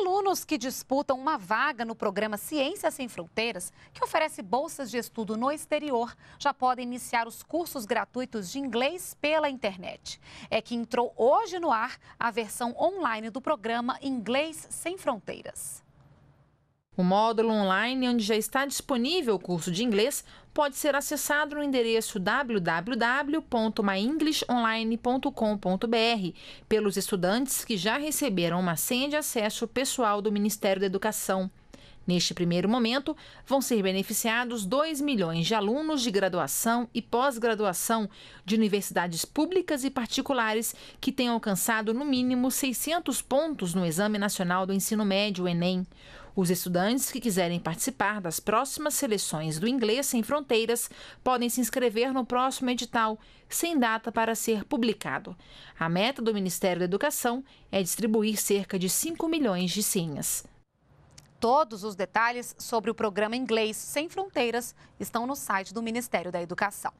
Alunos que disputam uma vaga no programa Ciências Sem Fronteiras, que oferece bolsas de estudo no exterior, já podem iniciar os cursos gratuitos de inglês pela internet. É que entrou hoje no ar a versão online do programa Inglês Sem Fronteiras. O módulo online, onde já está disponível o curso de inglês, pode ser acessado no endereço www.myenglishonline.com.br pelos estudantes que já receberam uma senha de acesso pessoal do Ministério da Educação. Neste primeiro momento, vão ser beneficiados 2 milhões de alunos de graduação e pós-graduação de universidades públicas e particulares que tenham alcançado no mínimo 600 pontos no Exame Nacional do Ensino Médio, ENEM. Os estudantes que quiserem participar das próximas seleções do Inglês Sem Fronteiras podem se inscrever no próximo edital, sem data para ser publicado. A meta do Ministério da Educação é distribuir cerca de 5 milhões de senhas. Todos os detalhes sobre o programa Inglês Sem Fronteiras estão no site do Ministério da Educação.